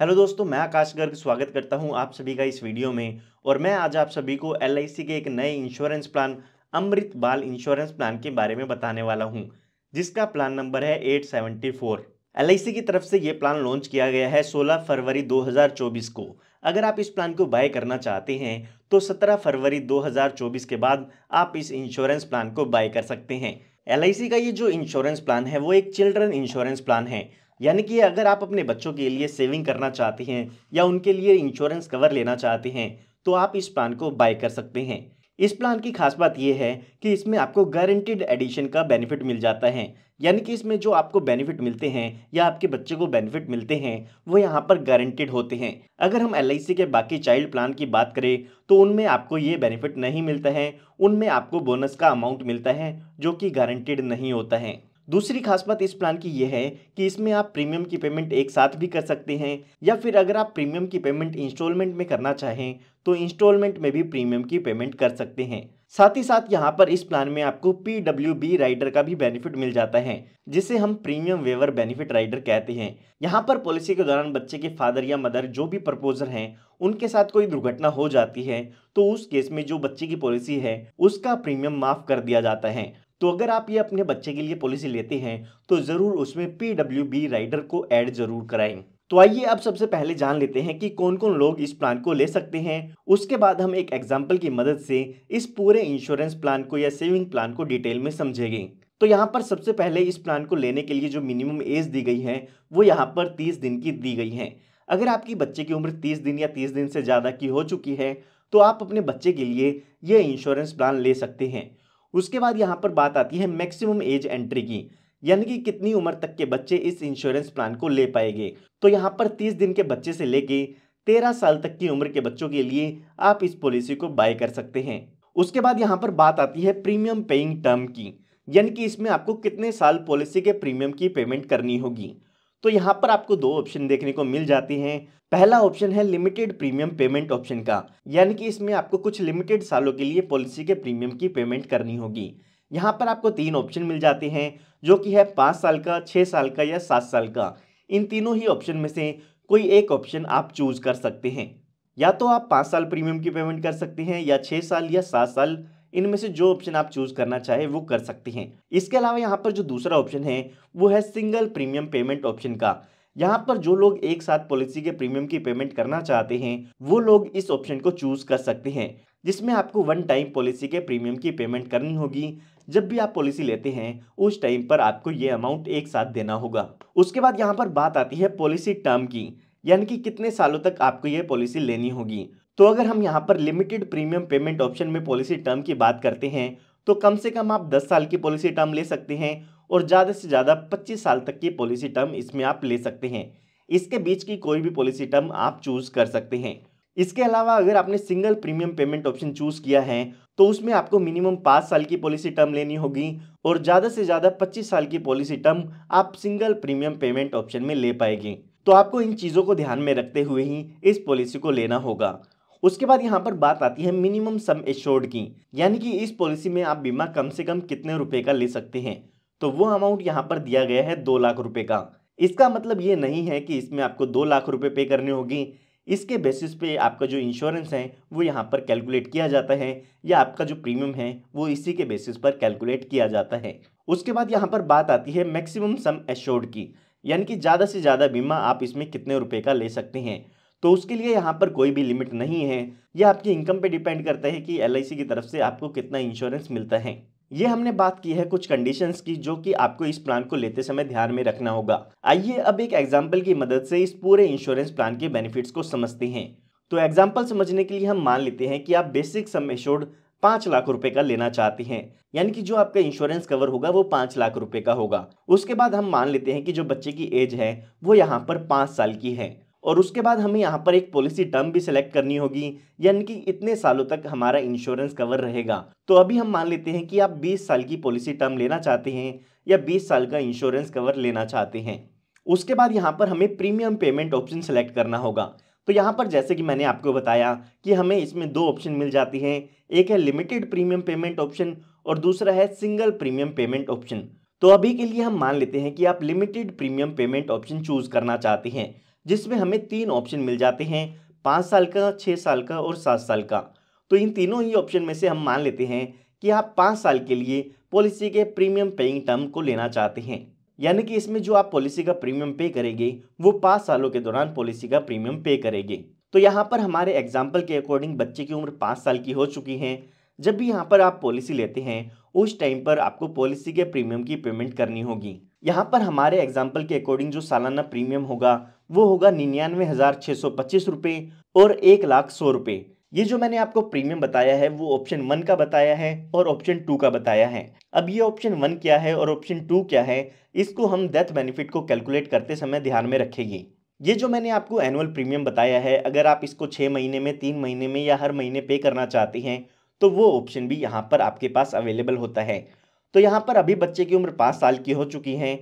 hello दोस्तों मैं आकाश गर्ग स्वागत करता हूं आप सभी का इस वीडियो में और मैं आज आप सभी को एल के एक नए इंश्योरेंस प्लान अमृत बाल इंश्योरेंस प्लान के बारे में बताने वाला हूं जिसका प्लान नंबर है एट सेवेंटी फोर एल की तरफ से ये प्लान लॉन्च किया गया है 16 फरवरी 2024 को अगर आप इस प्लान को बाय करना चाहते हैं तो सत्रह फरवरी दो के बाद आप इस इंश्योरेंस प्लान को बाय कर सकते हैं एल का ये जो इंश्योरेंस प्लान है वो एक चिल्ड्रन इंश्योरेंस प्लान है यानी कि अगर आप अपने बच्चों के लिए सेविंग करना चाहते हैं या उनके लिए इंश्योरेंस कवर लेना चाहते हैं तो आप इस प्लान को बाय कर सकते हैं इस प्लान की खास बात यह है कि इसमें आपको गारंटेड एडिशन का बेनिफिट मिल जाता है यानी कि इसमें जो आपको बेनिफिट मिलते हैं या आपके बच्चे को बेनिफिट मिलते हैं वो यहाँ पर गारंटेड होते हैं अगर हम एल के बाकी चाइल्ड प्लान की बात करें तो उनमें आपको ये बेनिफिट नहीं मिलता है उनमें आपको बोनस का अमाउंट मिलता है जो कि गारंटेड नहीं होता है दूसरी खास बात इस प्लान की यह है कि इसमें आप प्रीमियम की पेमेंट एक साथ भी कर सकते हैं या फिर अगर आप प्रीमियम की पेमेंट इंस्टॉलमेंट में करना चाहें तो इंस्टॉलमेंट में भी प्रीमियम की पेमेंट कर सकते हैं साथ ही साथ यहाँ पर इस प्लान में आपको पीडब्ल्यू बी राइडर का भी बेनिफिट मिल जाता है जिसे हम प्रीमियम वेवर बेनिफिट राइडर कहते हैं यहाँ पर पॉलिसी के दौरान बच्चे के फादर या मदर जो भी प्रपोजर हैं उनके साथ कोई दुर्घटना हो जाती है तो उस केस में जो बच्चे की पॉलिसी है उसका प्रीमियम माफ कर दिया जाता है तो अगर आप ये अपने बच्चे के लिए पॉलिसी लेते हैं तो ज़रूर उसमें पी डब्ल्यू बी राइडर को ऐड ज़रूर कराएं तो आइए अब सबसे पहले जान लेते हैं कि कौन कौन लोग इस प्लान को ले सकते हैं उसके बाद हम एक एग्जाम्पल की मदद से इस पूरे इंश्योरेंस प्लान को या सेविंग प्लान को डिटेल में समझेंगे तो यहाँ पर सबसे पहले इस प्लान को लेने के लिए जो मिनिमम एज दी गई है वो यहाँ पर तीस दिन की दी गई है अगर आपकी बच्चे की उम्र तीस दिन या तीस दिन से ज़्यादा की हो चुकी है तो आप अपने बच्चे के लिए ये इंश्योरेंस प्लान ले सकते हैं उसके बाद यहाँ पर बात आती है मैक्सिमम एज एंट्री की यानी कि कितनी उम्र तक के बच्चे इस इंश्योरेंस प्लान को ले पाएंगे तो यहाँ पर तीस दिन के बच्चे से लेके तेरह साल तक की उम्र के बच्चों के लिए आप इस पॉलिसी को बाय कर सकते हैं उसके बाद यहाँ पर बात आती है प्रीमियम पेइंग टर्म की यानी कि इसमें आपको कितने साल पॉलिसी के प्रीमियम की पेमेंट करनी होगी तो यहाँ पर आपको दो ऑप्शन देखने को मिल जाती हैं पहला ऑप्शन है लिमिटेड प्रीमियम पेमेंट ऑप्शन का यानी कि इसमें आपको कुछ लिमिटेड सालों के लिए पॉलिसी के प्रीमियम की पेमेंट करनी होगी यहाँ पर आपको तीन ऑप्शन मिल जाते हैं जो कि है पाँच साल का छः साल का या सात साल का इन तीनों ही ऑप्शन में से कोई एक ऑप्शन आप चूज कर सकते हैं या तो आप पाँच साल प्रीमियम की पेमेंट कर सकते हैं या छः साल या सात साल इनमें से जो ऑप्शन आप चूज करना चाहे वो कर सकते हैं इसके अलावा यहाँ पर जो दूसरा ऑप्शन है वो है सिंगल प्रीमियम पेमेंट ऑप्शन का यहाँ पर जो लोग एक साथ पॉलिसी के प्रीमियम की पेमेंट करना चाहते हैं वो लोग इस ऑप्शन को चूज कर सकते हैं जिसमें आपको वन टाइम पॉलिसी के प्रीमियम की पेमेंट करनी होगी जब भी आप पॉलिसी लेते हैं उस टाइम पर आपको ये अमाउंट एक साथ देना होगा उसके बाद यहाँ पर बात आती है पॉलिसी टर्म की यानी कि कितने सालों तक आपको ये पॉलिसी लेनी होगी तो अगर हम यहाँ पर लिमिटेड प्रीमियम पेमेंट ऑप्शन में पॉलिसी टर्म की बात करते हैं तो कम से कम आप 10 साल की पॉलिसी टर्म ले सकते हैं और ज़्यादा से ज़्यादा 25 साल तक की पॉलिसी टर्म इसमें आप ले सकते हैं इसके बीच की कोई भी पॉलिसी टर्म आप चूज़ कर सकते हैं इसके अलावा अगर आपने single premium payment option choose किया है तो उसमें आपको मिनिमम पाँच साल की पॉलिसी टर्म लेनी होगी और ज़्यादा से ज़्यादा पच्चीस साल की पॉलिसी टर्म आप सिंगल प्रीमियम पेमेंट ऑप्शन में ले पाएंगे तो आपको इन चीज़ों को ध्यान में रखते हुए ही इस पॉलिसी को लेना होगा उसके बाद यहाँ पर बात आती है मिनिमम सम एश्योर्ड की यानी कि इस पॉलिसी में आप बीमा कम से कम कितने रुपए का ले सकते हैं तो वो अमाउंट यहाँ पर दिया गया है दो लाख रुपए का इसका मतलब ये नहीं है कि इसमें आपको दो लाख रुपए पे करने होगी इसके बेसिस पे आपका जो इंश्योरेंस है वो यहाँ पर कैलकुलेट किया जाता है या आपका जो प्रीमियम है वो इसी के बेसिस पर कैलकुलेट किया जाता है उसके बाद यहाँ पर बात आती है मैक्सिमम सम एश्योर्ड की यानी कि ज़्यादा से ज़्यादा बीमा आप इसमें कितने रुपए का ले सकते हैं तो उसके लिए यहाँ पर कोई भी लिमिट नहीं है यह आपकी इनकम पे डिपेंड करता है कि एल की तरफ से आपको कितना इंश्योरेंस मिलता है ये हमने बात की है कुछ कंडीशंस की जो कि आपको इस प्लान को लेते समय ध्यान में रखना होगा आइए अब एक एग्जाम्पल की मदद से इस पूरे इंश्योरेंस प्लान के बेनिफिट्स को समझते हैं तो एग्जाम्पल समझने के लिए हम मान लेते हैं कि आप बेसिक सम एश्योर्ड पाँच लाख रुपए का लेना चाहते हैं यानी कि जो आपका इंश्योरेंस कवर होगा वो पाँच लाख रुपए का होगा उसके बाद हम मान लेते हैं कि जो बच्चे की एज है वो यहाँ पर पाँच साल की है और उसके बाद हमें यहाँ पर एक पॉलिसी टर्म भी सिलेक्ट करनी होगी यानी कि इतने सालों तक हमारा इंश्योरेंस कवर रहेगा तो अभी हम मान लेते हैं कि आप 20 साल की पॉलिसी टर्म लेना चाहते हैं या 20 साल का इंश्योरेंस कवर लेना चाहते हैं उसके बाद यहाँ पर हमें प्रीमियम पेमेंट ऑप्शन सेलेक्ट करना होगा तो यहाँ पर जैसे कि मैंने आपको बताया कि हमें इसमें दो ऑप्शन मिल जाती हैं एक है लिमिटेड प्रीमियम पेमेंट ऑप्शन और दूसरा है सिंगल प्रीमियम पेमेंट ऑप्शन तो अभी के लिए हम मान लेते हैं कि आप limited premium payment option choose करना चाहते हैं जिसमें हमें तीन ऑप्शन मिल जाते हैं पाँच साल का छः साल का और सात साल का तो इन तीनों ही ऑप्शन में से हम मान लेते हैं कि आप पाँच साल के लिए पॉलिसी के प्रीमियम पेइंग टर्म को लेना चाहते हैं यानी कि इसमें जो आप पॉलिसी का प्रीमियम पे करेंगे वो पाँच सालों के दौरान पॉलिसी का प्रीमियम पे करेंगे तो यहाँ पर हमारे एग्जाम्पल के अकॉर्डिंग बच्चे की उम्र पाँच साल की हो चुकी है जब भी यहाँ पर आप पॉलिसी लेते हैं उस टाइम पर आपको पॉलिसी के प्रीमियम की पेमेंट करनी होगी यहाँ पर हमारे एग्जाम्पल के अकॉर्डिंग जो सालाना प्रीमियम होगा वो होगा निन्यानवे हज़ार छः सौ पच्चीस रुपये और एक लाख सौ रुपये ये जो मैंने आपको प्रीमियम बताया है वो ऑप्शन वन का बताया है और ऑप्शन टू का बताया है अब ये ऑप्शन वन क्या है और ऑप्शन टू क्या है इसको हम डेथ बेनिफिट को कैलकुलेट करते समय ध्यान में रखेंगे ये जो मैंने आपको एनुअल प्रीमियम बताया है अगर आप इसको छः महीने में तीन महीने में या हर महीने पे करना चाहते हैं तो वो ऑप्शन भी यहाँ पर आपके पास अवेलेबल होता है तो यहाँ पर अभी बच्चे की उम्र पाँच साल की हो चुकी है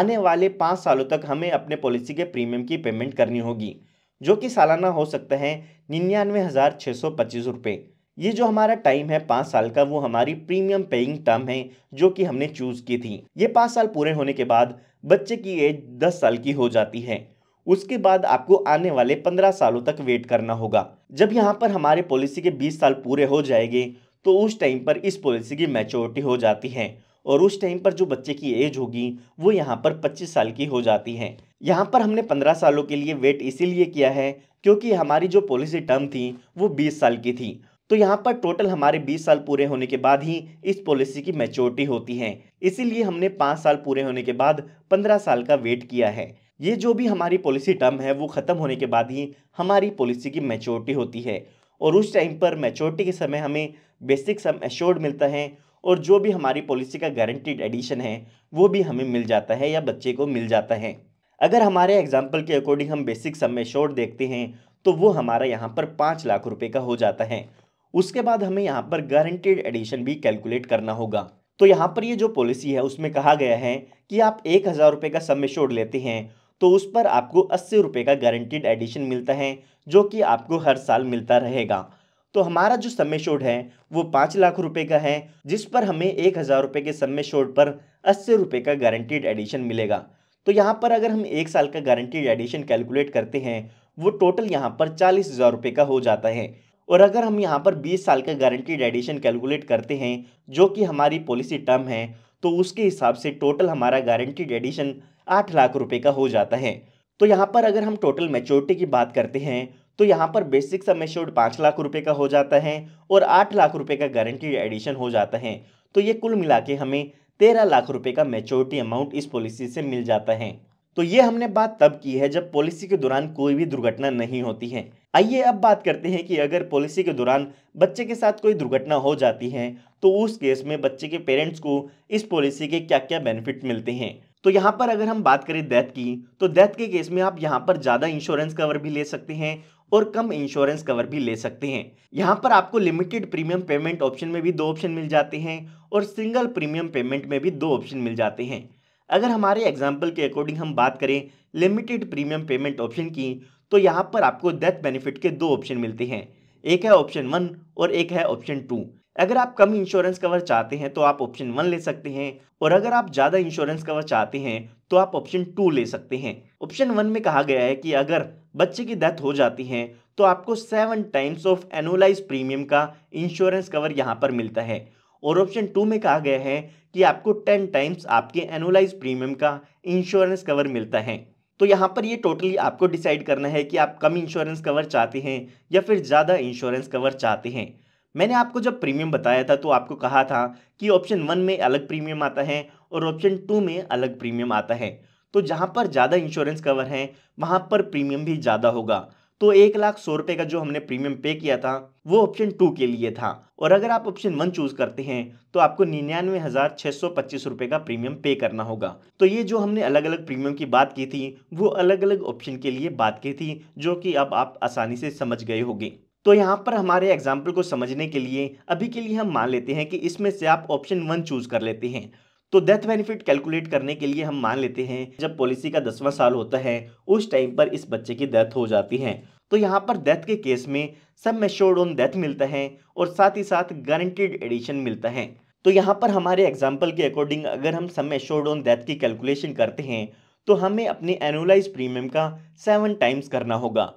आने वाले पाँच सालों तक हमें अपने पॉलिसी के प्रीमियम की पेमेंट करनी होगी जो कि सालाना हो सकता है निन्यानवे हज़ार छः सौ पच्चीस रुपये ये जो हमारा टाइम है पाँच साल का वो हमारी प्रीमियम पेइंग टर्म है जो कि हमने चूज़ की थी ये पाँच साल पूरे होने के बाद बच्चे की एज दस साल की हो जाती है उसके बाद आपको आने वाले पंद्रह सालों तक वेट करना होगा जब यहाँ पर हमारे पॉलिसी के बीस साल पूरे हो जाएंगे तो उस टाइम पर इस पॉलिसी की मैच्योरिटी हो जाती है और उस टाइम पर जो बच्चे की एज होगी वो यहाँ पर 25 साल की हो जाती है यहाँ पर हमने 15 सालों के लिए वेट इसीलिए किया है क्योंकि हमारी जो पॉलिसी टर्म थी वो 20 साल की थी तो यहाँ पर टोटल हमारे 20 साल पूरे होने के बाद ही इस पॉलिसी की मैच्योरिटी होती है इसीलिए हमने पाँच साल पूरे होने के बाद पंद्रह साल का वेट किया है ये जो भी हमारी पॉलिसी टर्म है वो ख़त्म होने के बाद ही हमारी पॉलिसी की मैच्योरिटी होती है और उस टाइम पर मैच्योरिटी के समय हमें बेसिक सम एश्योर्ड मिलता है और जो भी हमारी पॉलिसी का गारंटीड एडिशन है वो भी हमें मिल जाता है या बच्चे को मिल जाता है अगर हमारे एग्जाम्पल के अकॉर्डिंग हम बेसिक सम एश्योर्ड देखते हैं तो वो हमारा यहाँ पर पाँच लाख रुपये का हो जाता है उसके बाद हमें यहाँ पर गारंटेड एडिशन भी कैलकुलेट करना होगा तो यहाँ पर ये जो पॉलिसी है उसमें कहा गया है कि आप एक हज़ार रुपये का सम एश्योर्ड लेते हैं तो उस पर आपको अस्सी रुपये का गारंटीड एडिशन मिलता है जो कि आपको हर साल मिलता रहेगा तो हमारा जो समय शोड है वो पाँच लाख रुपए का है जिस पर हमें एक हज़ार रुपये के समय शोड पर अस्सी रुपये का गारंटीड एडिशन मिलेगा तो यहाँ पर अगर हम एक साल का गारंटीड एडिशन कैलकुलेट करते हैं वो टोटल यहाँ पर चालीस हज़ार रुपये का हो जाता है और अगर हम यहाँ पर बीस साल का गारंटीड एडिशन कैलकुलेट करते हैं जो कि हमारी पॉलिसी टर्म है तो उसके हिसाब से टोटल हमारा गारंटीड एडिशन आठ लाख रुपये का हो जाता है तो यहाँ पर अगर हम टोटल मेच्योरिटी की बात करते हैं तो यहाँ पर बेसिक सम एश्योर्ड पाँच लाख रुपए का हो जाता है और आठ लाख रुपए का गारंटीड एडिशन हो जाता है तो ये कुल मिला के हमें तेरह लाख रुपए का मेच्योरिटी अमाउंट इस पॉलिसी से मिल जाता है तो ये हमने बात तब की है जब पॉलिसी के दौरान कोई भी दुर्घटना नहीं होती है आइए अब बात करते हैं कि अगर पॉलिसी के दौरान बच्चे के साथ कोई दुर्घटना हो जाती है तो उस केस में बच्चे के पेरेंट्स को इस पॉलिसी के क्या क्या बेनिफिट मिलते हैं तो यहाँ पर अगर हम बात करें डेथ की तो डेथ के केस में आप यहाँ पर ज़्यादा इंश्योरेंस कवर भी ले सकते हैं और कम इंश्योरेंस कवर भी ले सकते हैं यहाँ पर आपको लिमिटेड प्रीमियम पेमेंट ऑप्शन में भी दो ऑप्शन मिल जाते हैं और सिंगल प्रीमियम पेमेंट में भी दो ऑप्शन मिल जाते हैं अगर हमारे एग्जाम्पल के अकॉर्डिंग हम बात करें लिमिटेड प्रीमियम पेमेंट ऑप्शन की तो यहाँ पर आपको डेथ बेनिफिट के दो ऑप्शन मिलते हैं एक है ऑप्शन वन और एक है ऑप्शन टू अगर आप कम इंश्योरेंस कवर चाहते हैं तो आप ऑप्शन वन ले सकते हैं और अगर आप ज़्यादा इंश्योरेंस कवर चाहते हैं तो आप ऑप्शन टू ले सकते हैं ऑप्शन वन में कहा गया है कि अगर बच्चे की डेथ हो जाती है तो आपको seven times of annualise premium का इंश्योरेंस कवर यहाँ पर मिलता है और ऑप्शन टू में कहा गया है कि आपको टेन टाइम्स आपके एनुलाइज प्रीमियम का इंश्योरेंस कवर मिलता है तो यहाँ पर ये टोटली आपको डिसाइड करना है कि आप कम इंश्योरेंस कवर चाहते हैं या फिर ज़्यादा इंश्योरेंस कवर चाहते हैं मैंने आपको जब प्रीमियम बताया था तो आपको कहा था कि ऑप्शन वन में अलग प्रीमियम आता है और ऑप्शन टू में अलग प्रीमियम आता है तो जहाँ पर ज़्यादा इंश्योरेंस कवर है वहाँ पर प्रीमियम भी ज़्यादा होगा तो एक लाख सौ रुपये का जो हमने प्रीमियम पे किया था वो ऑप्शन टू के लिए था और अगर आप ऑप्शन वन चूज करते हैं तो आपको निन्यानवे हज़ार छः सौ पच्चीस रुपये का प्रीमियम पे करना होगा तो ये जो हमने अलग अलग प्रीमियम की बात की थी वो अलग अलग ऑप्शन के लिए बात की थी जो कि अब आप आसानी से समझ गए होंगे तो यहाँ पर हमारे एग्जाम्पल को समझने के लिए अभी के लिए हम मान लेते हैं कि इसमें से आप ऑप्शन वन चूज कर लेते हैं तो डेथ बेनिफिट कैलकुलेट करने के लिए हम मान लेते हैं जब पॉलिसी का दसवां साल होता है उस टाइम पर इस बच्चे की डेथ हो जाती है तो यहाँ पर डेथ के केस में सब मेश्योर्ड ऑन डेथ मिलता है और साथ ही साथ गारंटीड एडिशन मिलता है तो यहाँ पर हमारे एग्जाम्पल के अकॉर्डिंग अगर हम सब मेश्योर्ड ऑन डेथ की कैलकुलेशन करते हैं तो हमें अपने एनुअलाइज प्रीमियम का सेवन टाइम्स करना होगा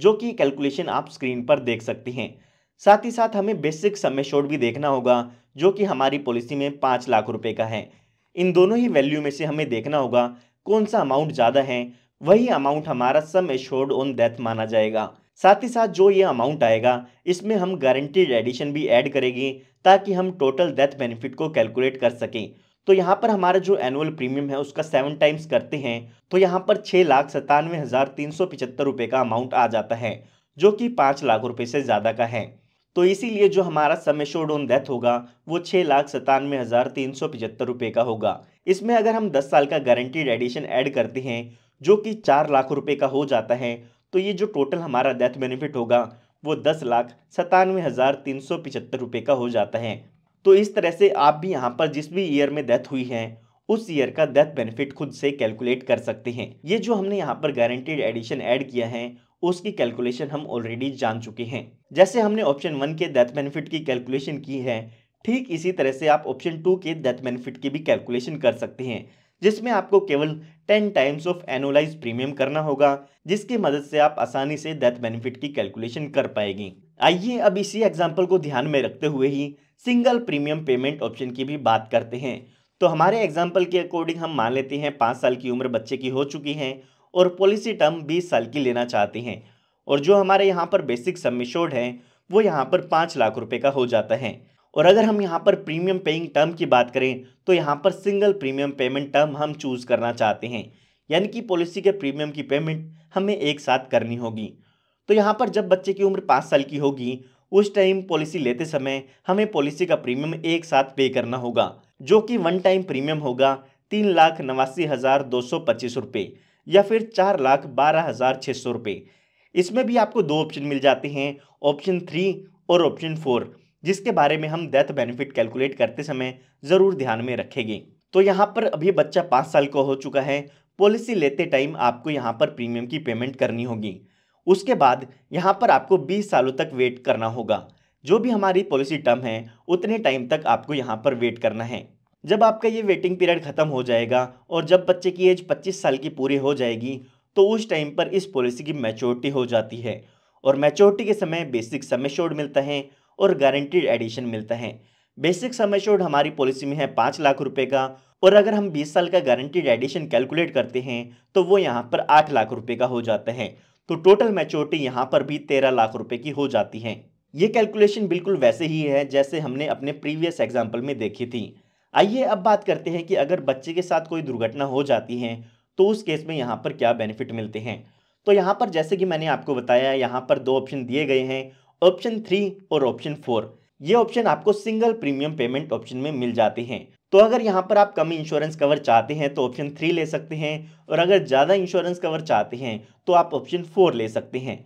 जो कि कैलकुलेशन आप स्क्रीन पर देख सकते हैं साथ ही साथ हमें बेसिक समय शॉर्ट भी देखना होगा जो कि हमारी पॉलिसी में पाँच लाख रुपए का है इन दोनों ही वैल्यू में से हमें देखना होगा कौन सा अमाउंट ज़्यादा है वही अमाउंट हमारा सम एश्योर्ड ऑन डेथ माना जाएगा साथ ही साथ जो ये अमाउंट आएगा इसमें हम गारंटीड एडिशन भी ऐड करेंगे ताकि हम टोटल डेथ बेनिफिट को कैलकुलेट कर सकें तो यहाँ पर हमारा जो एनुअल प्रीमियम है उसका सेवन टाइम्स करते हैं तो यहाँ पर छः लाख सत्तानवे हज़ार तीन सौ पिचहत्तर रुपये का अमाउंट आ जाता है जो कि पाँच लाख रुपये से ज़्यादा का है तो इसीलिए जो हमारा समय शोड ऑन डेथ होगा वो छः लाख सतानवे हज़ार तीन सौ पिचहत्तर रुपये का होगा इसमें अगर हम दस साल का गारंटीड एडिशन ऐड करते हैं जो कि चार लाख रुपये का हो जाता है तो ये जो टोटल हमारा डेथ बेनिफिट होगा वो दस लाख सतानवे हज़ार तीन सौ पिचहत्तर रुपये का हो जाता है तो इस तरह से आप भी यहाँ पर जिस भी ईयर में डेथ हुई है उस ईयर का डेथ बेनिफिट खुद से कैलकुलेट कर सकते हैं ये जो हमने यहाँ पर गारंटेड एडिशन ऐड किया है उसकी कैलकुलेशन हम ऑलरेडी जान चुके हैं जैसे हमने ऑप्शन वन के डेथ बेनिफिट की कैलकुलेशन की है ठीक इसी तरह से आप ऑप्शन टू के डेथ बेनिफिट की भी कैलकुलेशन कर सकते हैं जिसमें आपको केवल ten times of annualise premium करना होगा जिसकी मदद से आप आसानी से डेथ बेनिफिट की कैलकुलेशन कर पाएगी आइए अब इसी एग्जाम्पल को ध्यान में रखते हुए ही सिंगल प्रीमियम पेमेंट ऑप्शन की भी बात करते हैं तो हमारे एग्जाम्पल के अकॉर्डिंग हम मान लेते हैं पाँच साल की उम्र बच्चे की हो चुकी है और पॉलिसी टर्म बीस साल की लेना चाहते हैं और जो हमारे यहाँ पर बेसिक सबमिशोड है वो यहाँ पर पाँच लाख रुपये का हो जाता है और अगर हम यहाँ पर प्रीमियम पेइंग टर्म की बात करें तो यहाँ पर सिंगल प्रीमियम पेमेंट टर्म हम चूज़ करना चाहते हैं यानी कि पॉलिसी के प्रीमियम की पेमेंट हमें एक साथ करनी होगी तो यहाँ पर जब बच्चे की उम्र पाँच साल की होगी उस टाइम पॉलिसी लेते समय हमें पॉलिसी का प्रीमियम एक साथ पे करना होगा जो कि वन टाइम प्रीमियम होगा तीन लाख नवासी हज़ार दो सौ पच्चीस रुपये या फिर चार लाख बारह हज़ार छः सौ रुपये इसमें भी आपको दो ऑप्शन मिल जाते हैं ऑप्शन थ्री और ऑप्शन फोर जिसके बारे में हम डेथ बेनिफिट कैलकुलेट करते समय ज़रूर ध्यान में रखेंगे तो यहाँ पर अभी बच्चा पाँच साल का हो चुका है पॉलिसी लेते टाइम आपको यहाँ पर प्रीमियम की पेमेंट करनी होगी उसके बाद यहाँ पर आपको 20 सालों तक वेट करना होगा जो भी हमारी पॉलिसी टर्म है उतने टाइम तक आपको यहाँ पर वेट करना है जब आपका ये वेटिंग पीरियड ख़त्म हो जाएगा और जब बच्चे की एज 25 साल की पूरी हो जाएगी तो उस टाइम पर इस पॉलिसी की मैच्योरिटी हो जाती है और मैच्योरिटी के समय बेसिक समय शोड मिलता है और गारंटीड एडिशन मिलता है बेसिक समय शोड हमारी पॉलिसी में है पाँच लाख रुपये का और अगर हम बीस साल का गारंटीड एडिशन कैलकुलेट करते हैं तो वो यहाँ पर आठ लाख रुपये का हो जाता है तो टोटल मैच्योरिटी यहाँ पर भी तेरह लाख रुपए की हो जाती है ये कैलकुलेशन बिल्कुल वैसे ही है जैसे हमने अपने प्रीवियस एग्जाम्पल में देखी थी आइए अब बात करते हैं कि अगर बच्चे के साथ कोई दुर्घटना हो जाती है तो उस केस में यहाँ पर क्या बेनिफिट मिलते हैं तो यहाँ पर जैसे कि मैंने आपको बताया यहाँ पर दो ऑप्शन दिए गए हैं ऑप्शन थ्री और ऑप्शन फोर ये ऑप्शन आपको सिंगल प्रीमियम पेमेंट ऑप्शन में मिल जाते हैं तो अगर यहाँ पर आप कम इंश्योरेंस कवर चाहते हैं तो ऑप्शन थ्री ले सकते हैं और अगर ज़्यादा इंश्योरेंस कवर चाहते हैं तो आप ऑप्शन फोर ले सकते हैं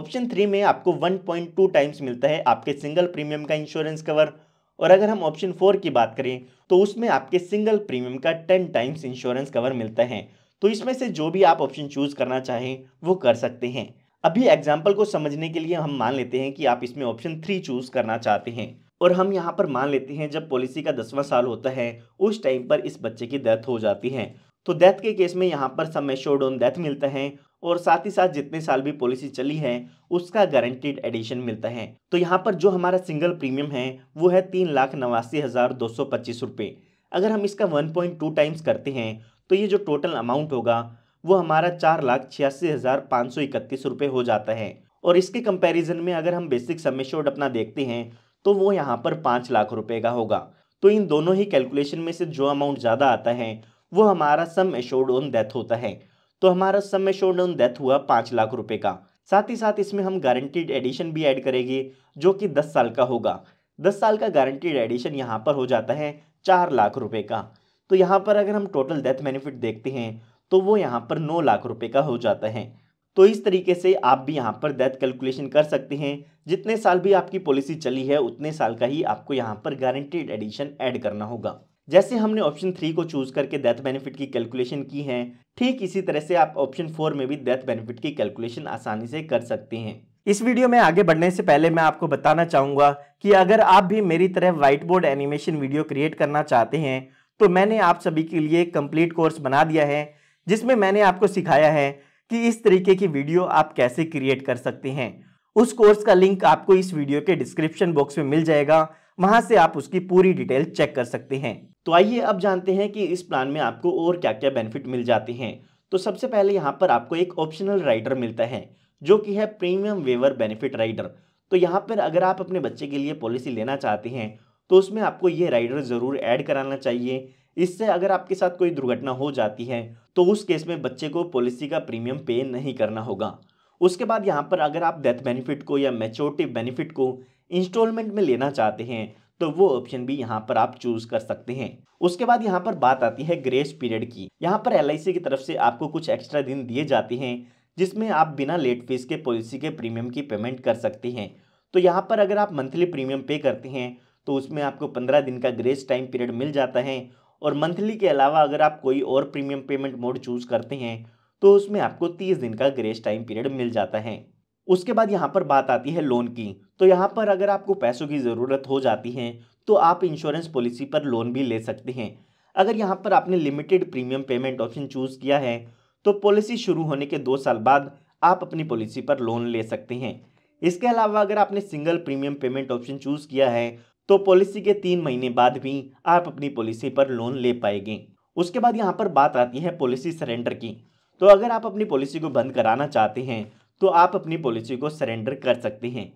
ऑप्शन थ्री में आपको 1.2 टाइम्स मिलता है आपके सिंगल प्रीमियम का इंश्योरेंस कवर और अगर हम ऑप्शन फोर की बात करें तो उसमें आपके सिंगल प्रीमियम का टेन टाइम्स इंश्योरेंस कवर मिलता है तो इसमें से जो भी आप ऑप्शन चूज करना चाहें वो कर सकते हैं अभी एग्जाम्पल को समझने के लिए हम मान लेते हैं कि आप इसमें ऑप्शन थ्री चूज करना चाहते हैं और हम यहाँ पर मान लेते हैं जब पॉलिसी का दसवां साल होता है उस टाइम पर इस बच्चे की डेथ हो जाती है तो डेथ के केस में यहाँ पर सम शोड ऑन डेथ मिलता है और साथ ही साथ जितने साल भी पॉलिसी चली है उसका गारंटीड एडिशन मिलता है तो यहाँ पर जो हमारा सिंगल प्रीमियम है वो है तीन लाख नवासी हज़ार दो सौ पच्चीस रुपये अगर हम इसका वन पॉइंट टू टाइम्स करते हैं तो ये जो टोटल अमाउंट होगा वो हमारा चार लाख छियासी हज़ार पाँच सौ इकतीस रुपये हो जाता है और इसके कंपैरिजन में अगर हम बेसिक समेशोर्ड अपना देखते हैं तो वो यहाँ पर पाँच लाख रुपए का होगा तो इन दोनों ही कैलकुलेशन में से जो अमाउंट ज़्यादा आता है वो हमारा सम एश्योर्ड ऑन डेथ होता है तो हमारा सम एश्योर्ड ऑन डेथ हुआ पाँच लाख रुपए का साथ ही साथ इसमें हम गारंटीड एडिशन भी ऐड करेंगे जो कि दस साल का होगा दस साल का गारंटीड एडिशन यहाँ पर हो जाता है चार लाख रुपये का तो यहाँ पर अगर हम टोटल डेथ बेनिफिट देखते हैं तो वो यहाँ पर नौ लाख रुपये का हो जाता है तो इस तरीके से आप भी यहाँ पर डेथ कैलकुलेशन कर सकते हैं जितने साल भी आपकी पॉलिसी चली है उतने साल का ही आपको यहाँ पर गारंटीड एडिशन ऐड करना होगा जैसे हमने ऑप्शन थ्री को चूज करके डेथ बेनिफिट की कैलकुलेशन की है ठीक इसी तरह से आप ऑप्शन फोर में भी डेथ बेनिफिट की कैलकुलेशन आसानी से कर सकते हैं इस वीडियो में आगे बढ़ने से पहले मैं आपको बताना चाहूंगा कि अगर आप भी मेरी तरह white board animation video create करना चाहते हैं तो मैंने आप सभी के लिए कंप्लीट कोर्स बना दिया है जिसमें मैंने आपको सिखाया है कि इस तरीके की वीडियो आप कैसे क्रिएट कर सकते हैं उस कोर्स का लिंक आपको इस वीडियो के डिस्क्रिप्शन बॉक्स में मिल जाएगा वहां से आप उसकी पूरी डिटेल चेक कर सकते हैं तो आइए अब जानते हैं कि इस प्लान में आपको और क्या क्या बेनिफिट मिल जाते हैं तो सबसे पहले यहाँ पर आपको एक ऑप्शनल राइडर मिलता है जो कि है प्रीमियम वेवर बेनिफिट राइडर तो यहाँ पर अगर आप अपने बच्चे के लिए पॉलिसी लेना चाहते हैं तो उसमें आपको ये राइडर ज़रूर ऐड कराना चाहिए इससे अगर आपके साथ कोई दुर्घटना हो जाती है तो उस केस में बच्चे को पॉलिसी का प्रीमियम पे नहीं करना होगा उसके बाद यहाँ पर अगर आप डेथ बेनिफिट को या मेच्योरिटी बेनिफिट को इंस्टॉलमेंट में लेना चाहते हैं तो वो ऑप्शन भी यहाँ पर आप चूज कर सकते हैं उसके बाद यहाँ पर बात आती है ग्रेस पीरियड की यहाँ पर एल की तरफ से आपको कुछ एक्स्ट्रा दिन दिए जाते हैं जिसमें आप बिना लेट फीस के पॉलिसी के प्रीमियम की पेमेंट कर सकते हैं तो यहाँ पर अगर आप मंथली प्रीमियम पे करते हैं तो उसमें आपको पंद्रह दिन का ग्रेस टाइम पीरियड मिल जाता है और मंथली के अलावा अगर आप कोई और प्रीमियम पेमेंट मोड चूज़ करते हैं तो उसमें आपको तीस दिन का ग्रेस टाइम पीरियड मिल जाता है उसके बाद यहाँ पर बात आती है लोन की तो यहाँ पर अगर आपको पैसों की ज़रूरत हो जाती है तो आप इंश्योरेंस पॉलिसी पर लोन भी ले सकते हैं अगर यहाँ पर आपने limited premium payment option choose किया है तो पॉलिसी शुरू होने के दो साल बाद आप अपनी पॉलिसी पर लोन ले सकते हैं इसके अलावा अगर आपने single premium payment option choose किया है तो पॉलिसी के तीन महीने बाद भी आप अपनी पॉलिसी पर लोन ले पाएंगे उसके बाद यहाँ पर बात आती है पॉलिसी सरेंडर की तो अगर आप अपनी पॉलिसी को बंद कराना चाहते हैं तो आप अपनी पॉलिसी को सरेंडर कर सकते हैं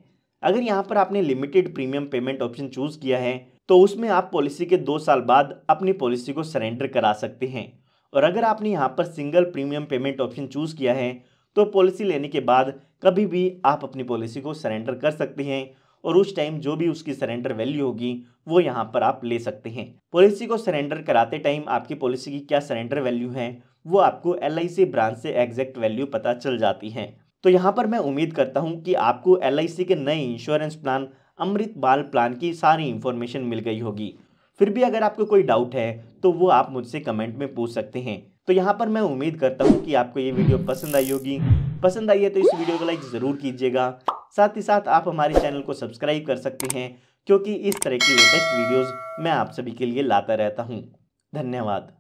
अगर यहाँ पर आपने limited premium payment option choose किया है तो उसमें आप पॉलिसी के दो साल बाद अपनी पॉलिसी को सरेंडर करा सकते हैं और अगर आपने यहाँ पर single premium payment option choose किया है तो पॉलिसी लेने के बाद कभी भी आप अपनी पॉलिसी को सरेंडर कर सकते हैं और उस टाइम जो भी उसकी सरेंडर वैल्यू होगी वो यहाँ पर आप ले सकते हैं पॉलिसी को सरेंडर कराते टाइम आपकी पॉलिसी की क्या सरेंडर वैल्यू है वो आपको एल ब्रांच से एग्जैक्ट वैल्यू पता चल जाती है तो यहाँ पर मैं उम्मीद करता हूँ कि आपको एल के नए इंश्योरेंस प्लान अमृत बाल प्लान की सारी इन्फॉर्मेशन मिल गई होगी फिर भी अगर आपको कोई डाउट है तो वो आप मुझसे कमेंट में पूछ सकते हैं तो यहाँ पर मैं उम्मीद करता हूँ कि आपको ये वीडियो पसंद आई होगी पसंद आई है तो इस वीडियो को लाइक ज़रूर कीजिएगा साथ ही साथ आप हमारे चैनल को सब्सक्राइब कर सकते हैं क्योंकि इस तरह की लेटेस्ट वीडियोस मैं आप सभी के लिए लाता रहता हूं धन्यवाद